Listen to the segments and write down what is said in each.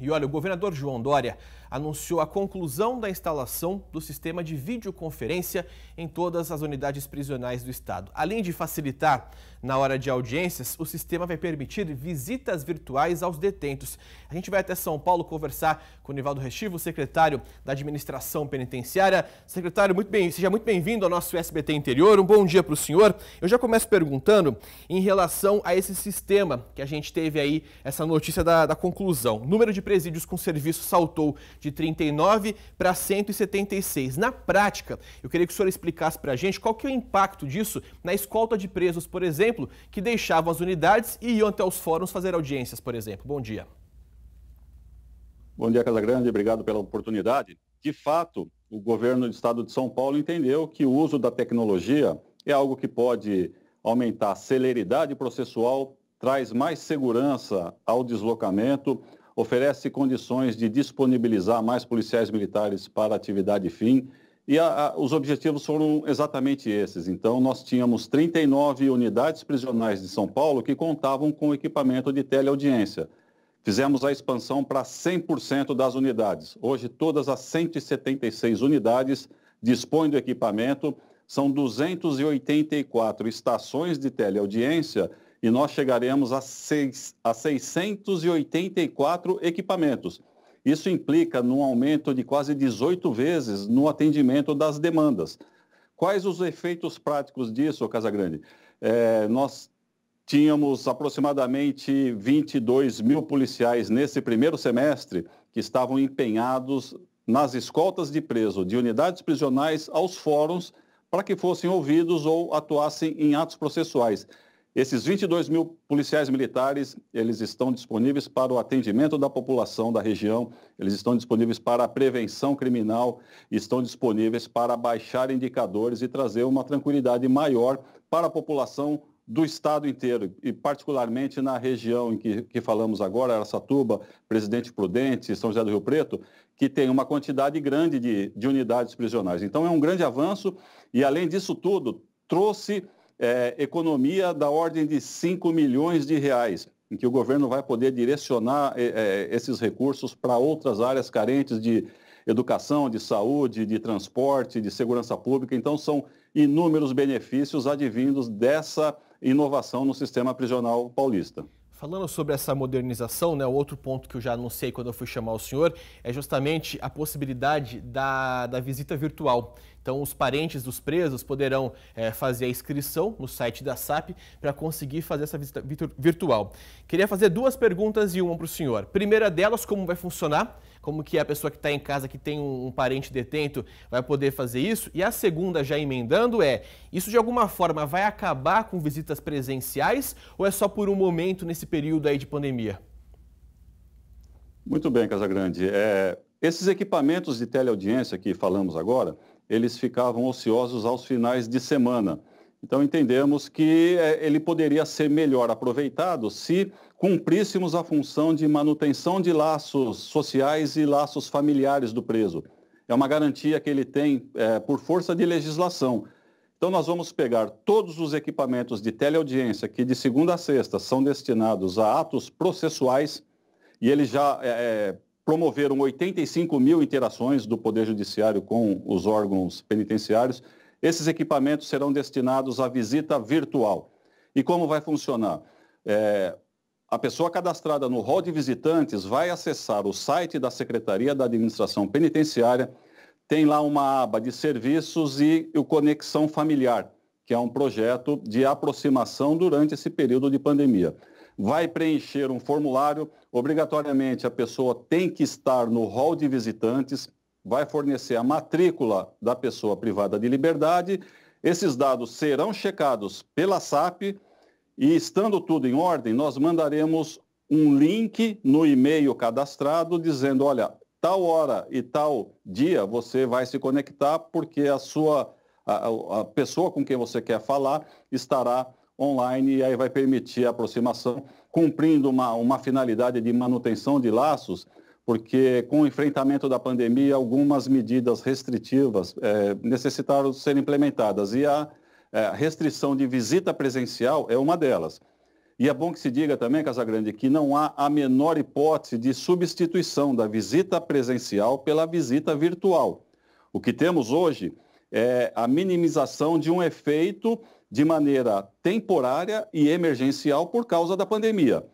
E olha, o governador João Dória anunciou a conclusão da instalação do sistema de videoconferência em todas as unidades prisionais do estado. Além de facilitar na hora de audiências, o sistema vai permitir visitas virtuais aos detentos. A gente vai até São Paulo conversar com o Nivaldo Restivo, secretário da Administração Penitenciária. Secretário, muito bem, seja muito bem-vindo ao nosso SBT Interior. Um bom dia para o senhor. Eu já começo perguntando em relação a esse sistema que a gente teve aí, essa notícia da, da conclusão. Número de presídios com serviço saltou de 39 para 176. Na prática, eu queria que o senhor explicasse para a gente qual que é o impacto disso na escolta de presos, por exemplo, que deixavam as unidades e iam até os fóruns fazer audiências, por exemplo. Bom dia. Bom dia, Casa Grande. Obrigado pela oportunidade. De fato, o governo do estado de São Paulo entendeu que o uso da tecnologia é algo que pode aumentar a celeridade processual, traz mais segurança ao deslocamento oferece condições de disponibilizar mais policiais militares para atividade fim. E a, a, os objetivos foram exatamente esses. Então, nós tínhamos 39 unidades prisionais de São Paulo que contavam com equipamento de teleaudiência. Fizemos a expansão para 100% das unidades. Hoje, todas as 176 unidades dispõem do equipamento. São 284 estações de teleaudiência e nós chegaremos a, 6, a 684 equipamentos. Isso implica num aumento de quase 18 vezes no atendimento das demandas. Quais os efeitos práticos disso, Casagrande? É, nós tínhamos aproximadamente 22 mil policiais nesse primeiro semestre que estavam empenhados nas escoltas de preso de unidades prisionais aos fóruns para que fossem ouvidos ou atuassem em atos processuais. Esses 22 mil policiais militares, eles estão disponíveis para o atendimento da população da região, eles estão disponíveis para a prevenção criminal, estão disponíveis para baixar indicadores e trazer uma tranquilidade maior para a população do estado inteiro, e particularmente na região em que, que falamos agora, Aracatuba, Presidente Prudente, São José do Rio Preto, que tem uma quantidade grande de, de unidades prisionais. Então é um grande avanço e, além disso tudo, trouxe é, economia da ordem de 5 milhões de reais, em que o governo vai poder direcionar é, é, esses recursos para outras áreas carentes de educação, de saúde, de transporte, de segurança pública. Então, são inúmeros benefícios advindos dessa inovação no sistema prisional paulista. Falando sobre essa modernização, né, o outro ponto que eu já anunciei quando eu fui chamar o senhor é justamente a possibilidade da, da visita virtual. Então, os parentes dos presos poderão é, fazer a inscrição no site da SAP para conseguir fazer essa visita virtual. Queria fazer duas perguntas e uma para o senhor. Primeira delas, como vai funcionar? como que a pessoa que está em casa que tem um, um parente detento vai poder fazer isso? E a segunda, já emendando, é: isso de alguma forma vai acabar com visitas presenciais ou é só por um momento nesse período aí de pandemia? Muito bem, Casagrande. É, esses equipamentos de teleaudiência que falamos agora, eles ficavam ociosos aos finais de semana. Então entendemos que é, ele poderia ser melhor aproveitado se cumpríssemos a função de manutenção de laços sociais e laços familiares do preso. É uma garantia que ele tem é, por força de legislação. Então nós vamos pegar todos os equipamentos de teleaudiência que de segunda a sexta são destinados a atos processuais e eles já é, é promoveram 85 mil interações do Poder Judiciário com os órgãos penitenciários esses equipamentos serão destinados à visita virtual. E como vai funcionar? É, a pessoa cadastrada no rol de visitantes vai acessar o site da Secretaria da Administração Penitenciária, tem lá uma aba de serviços e o Conexão Familiar, que é um projeto de aproximação durante esse período de pandemia. Vai preencher um formulário, obrigatoriamente a pessoa tem que estar no rol de visitantes, vai fornecer a matrícula da pessoa privada de liberdade. Esses dados serão checados pela SAP e, estando tudo em ordem, nós mandaremos um link no e-mail cadastrado dizendo: olha, tal hora e tal dia você vai se conectar porque a sua a, a pessoa com quem você quer falar estará online e aí vai permitir a aproximação, cumprindo uma, uma finalidade de manutenção de laços porque com o enfrentamento da pandemia, algumas medidas restritivas é, necessitaram ser implementadas e a é, restrição de visita presencial é uma delas. E é bom que se diga também, Casagrande, que não há a menor hipótese de substituição da visita presencial pela visita virtual. O que temos hoje é a minimização de um efeito de maneira temporária e emergencial por causa da pandemia.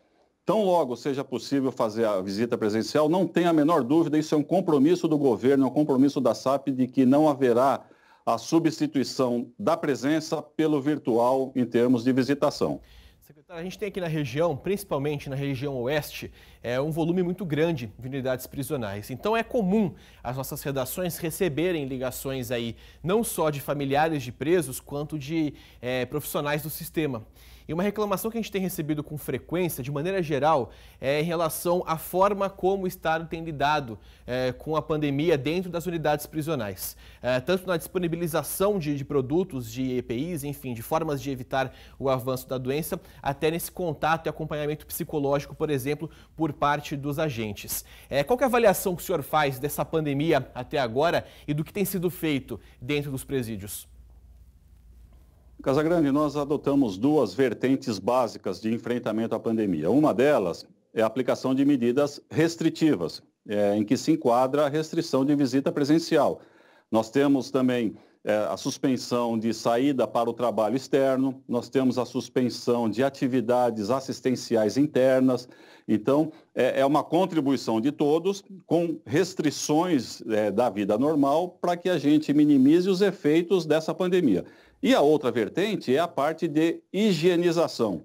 Tão logo seja possível fazer a visita presencial, não tem a menor dúvida, isso é um compromisso do governo, é um compromisso da SAP de que não haverá a substituição da presença pelo virtual em termos de visitação. Secretário, a gente tem aqui na região, principalmente na região oeste, é um volume muito grande de unidades prisionais. Então é comum as nossas redações receberem ligações aí não só de familiares de presos, quanto de é, profissionais do sistema. E uma reclamação que a gente tem recebido com frequência, de maneira geral, é em relação à forma como o Estado tem lidado é, com a pandemia dentro das unidades prisionais. É, tanto na disponibilização de, de, produtos, de EPIs, enfim, de formas de evitar o avanço da doença, até nesse contato e acompanhamento psicológico, por exemplo, por parte dos agentes. É, qual é a avaliação que o senhor faz dessa pandemia até agora e do que tem sido feito dentro dos presídios? Casagrande, nós adotamos duas vertentes básicas de enfrentamento à pandemia. Uma delas é a aplicação de medidas restritivas, é, em que se enquadra a restrição de visita presencial. Nós temos também é, a suspensão de saída para o trabalho externo, nós temos a suspensão de atividades assistenciais internas. Então, é, é uma contribuição de todos com restrições é, da vida normal para que a gente minimize os efeitos dessa pandemia. E a outra vertente é a parte de higienização.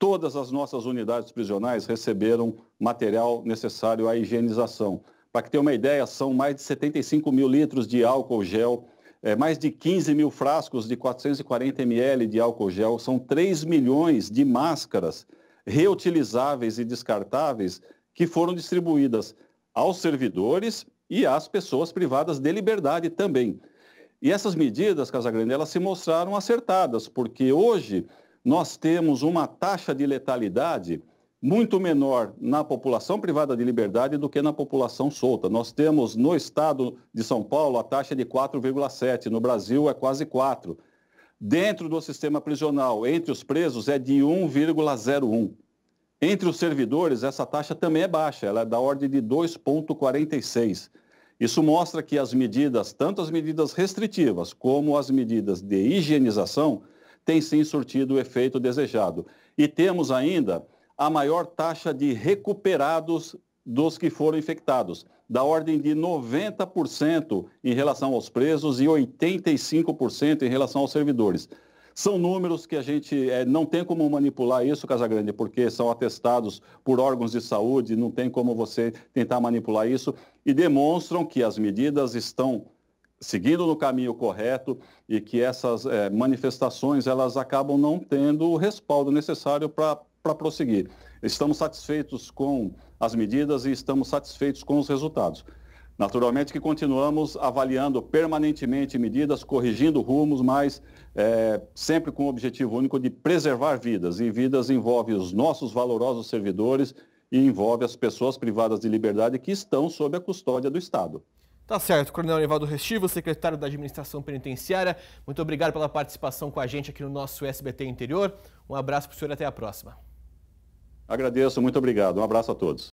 Todas as nossas unidades prisionais receberam material necessário à higienização. Para que tenha uma ideia, são mais de 75 mil litros de álcool gel é, mais de 15 mil frascos de 440 ml de álcool gel, são 3 milhões de máscaras reutilizáveis e descartáveis que foram distribuídas aos servidores e às pessoas privadas de liberdade também. E essas medidas, Casagrande, elas se mostraram acertadas, porque hoje nós temos uma taxa de letalidade muito menor na população privada de liberdade do que na população solta. Nós temos no estado de São Paulo a taxa de 4,7, no Brasil é quase 4. Dentro do sistema prisional, entre os presos é de 1,01. Entre os servidores, essa taxa também é baixa, ela é da ordem de 2,46. Isso mostra que as medidas, tanto as medidas restritivas como as medidas de higienização, têm sim surtido o efeito desejado. E temos ainda a maior taxa de recuperados dos que foram infectados, da ordem de 90% em relação aos presos e 85% em relação aos servidores. São números que a gente é, não tem como manipular isso, Casagrande, porque são atestados por órgãos de saúde, não tem como você tentar manipular isso, e demonstram que as medidas estão seguindo no caminho correto e que essas é, manifestações elas acabam não tendo o respaldo necessário para para prosseguir. Estamos satisfeitos com as medidas e estamos satisfeitos com os resultados. Naturalmente que continuamos avaliando permanentemente medidas, corrigindo rumos, mas é, sempre com o objetivo único de preservar vidas. E vidas envolve os nossos valorosos servidores e envolve as pessoas privadas de liberdade que estão sob a custódia do Estado. Tá certo, Coronel Evaldo Restivo, secretário da Administração Penitenciária. Muito obrigado pela participação com a gente aqui no nosso SBT Interior. Um abraço para o senhor e até a próxima. Agradeço, muito obrigado. Um abraço a todos.